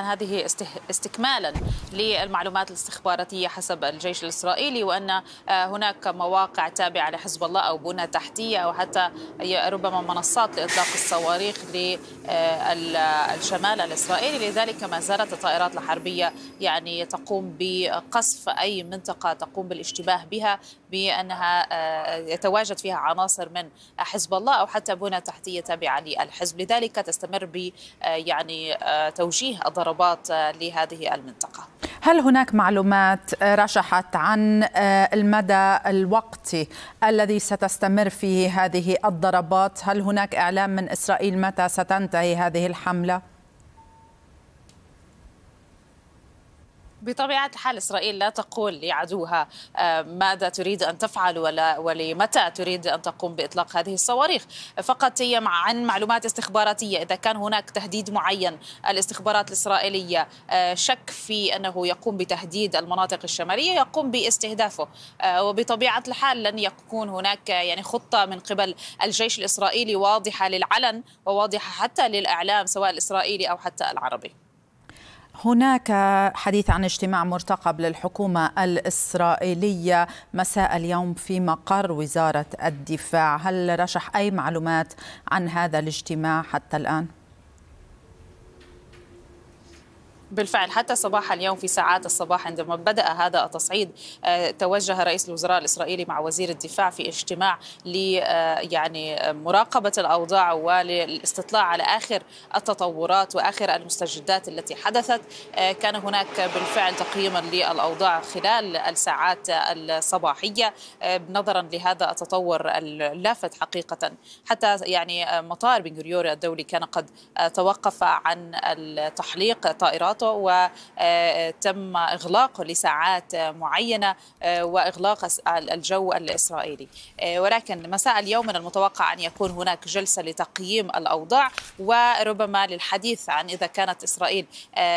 هذه استكمالا للمعلومات الاستخباراتية حسب الجيش الإسرائيلي وأن آه، هناك مواقع تابعة لحزب الله أو بنى تحتية أو حتى ربما منصات لإطلاق الصواريخ للشمال آه، الإسرائيلي لذلك ما زالت الطائرات الحربية يعني تقوم بقصف أي منطقة تقوم بالاشتباه بها بأنها آه، يتواجد فيها عناصر من حزب الله أو حتى بنى تحتية تابعة للحزب لذلك تستمر ب آه، يعني آه، توجيه الضربات لهذه المنطقة هل هناك معلومات رشحت عن المدى الوقتي الذي ستستمر فيه هذه الضربات هل هناك إعلام من إسرائيل متى ستنتهي هذه الحملة؟ بطبيعة الحال إسرائيل لا تقول لعدوها آه، ماذا تريد أن تفعل ولا ولمتى تريد أن تقوم بإطلاق هذه الصواريخ فقط هي عن معلومات استخباراتية إذا كان هناك تهديد معين الاستخبارات الإسرائيلية آه، شك في أنه يقوم بتهديد المناطق الشمالية يقوم باستهدافه آه، وبطبيعة الحال لن يكون هناك يعني خطة من قبل الجيش الإسرائيلي واضحة للعلن وواضحة حتى للإعلام سواء الإسرائيلي أو حتى العربي هناك حديث عن اجتماع مرتقب للحكومة الإسرائيلية مساء اليوم في مقر وزارة الدفاع هل رشح أي معلومات عن هذا الاجتماع حتى الآن؟ بالفعل حتى صباح اليوم في ساعات الصباح عندما بدأ هذا التصعيد آه، توجه رئيس الوزراء الإسرائيلي مع وزير الدفاع في اجتماع ل آه، يعني مراقبة الأوضاع وللاستطلاع على آخر التطورات وآخر المستجدات التي حدثت آه، كان هناك بالفعل تقييما للأوضاع خلال الساعات الصباحية نظرا لهذا التطور اللافت حقيقة حتى يعني مطار بن الدولي كان قد توقف عن تحليق طائرات احتياطه آه، وتم اغلاقه لساعات معينه آه، واغلاق الجو الاسرائيلي آه، ولكن مساء اليوم من المتوقع ان يكون هناك جلسه لتقييم الاوضاع وربما للحديث عن اذا كانت اسرائيل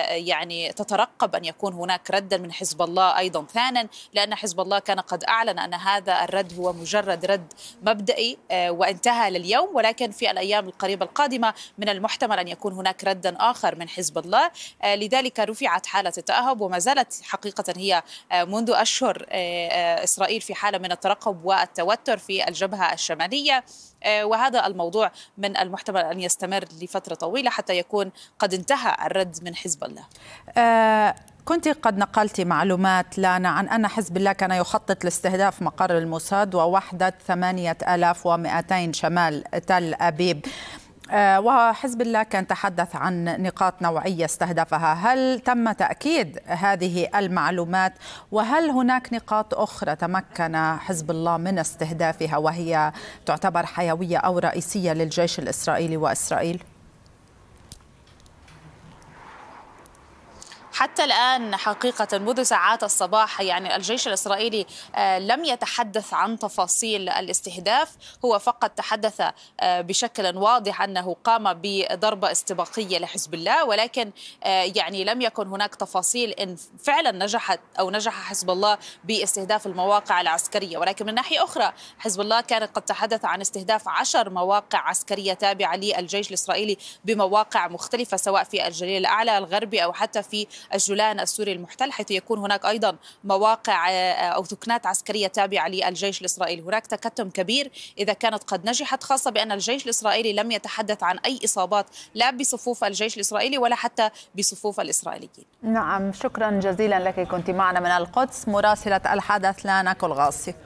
يعني تترقب ان يكون هناك ردا من حزب الله ايضا ثانا لان حزب الله كان قد اعلن ان هذا الرد هو مجرد رد مبدئي وانتهى لليوم ولكن في الايام القريبه القادمه من المحتمل ان يكون هناك ردا اخر من حزب الله لذلك لذلك رفعت حالة التأهب وما زالت حقيقة هي آه، منذ أشهر آه، آه، إسرائيل في حالة من الترقب والتوتر في الجبهة الشمالية وهذا الموضوع من المحتمل أن يستمر لفترة طويلة حتى يكون قد انتهى الرد من حزب الله آه كنت قد نقلت معلومات لنا عن أن حزب الله كان يخطط لاستهداف مقر الموساد ووحدة 8200 شمال تل أبيب آه، وحزب الله كان تحدث عن نقاط نوعية استهدفها هل تم تأكيد هذه المعلومات وهل هناك نقاط أخرى تمكن حزب الله من استهدافها وهي تعتبر حيوية أو رئيسية للجيش الإسرائيلي وإسرائيل؟ حتى الآن حقيقة منذ ساعات الصباح يعني الجيش الإسرائيلي آه، لم يتحدث عن تفاصيل الاستهداف هو فقط تحدث آه، بشكل واضح أنه قام بضربة استباقية لحزب الله ولكن آه، يعني لم يكن هناك تفاصيل إن فعلا نجحت أو نجح حزب الله باستهداف المواقع العسكرية ولكن من ناحية أخرى حزب الله كان قد تحدث عن استهداف عشر مواقع عسكرية تابعة للجيش الإسرائيلي بمواقع مختلفة سواء في الجليل الأعلى الغربي أو حتى في الجولان السوري المحتل حيث يكون هناك أيضا مواقع آه، أو ثكنات عسكرية تابعة للجيش الإسرائيلي هناك تكتم كبير إذا كانت قد نجحت خاصة بأن الجيش الإسرائيلي لم يتحدث عن أي إصابات لا بصفوف الجيش الإسرائيلي ولا حتى بصفوف الإسرائيليين نعم شكرا جزيلا لك كنت معنا من القدس مراسلة الحدث لانا كلغاصي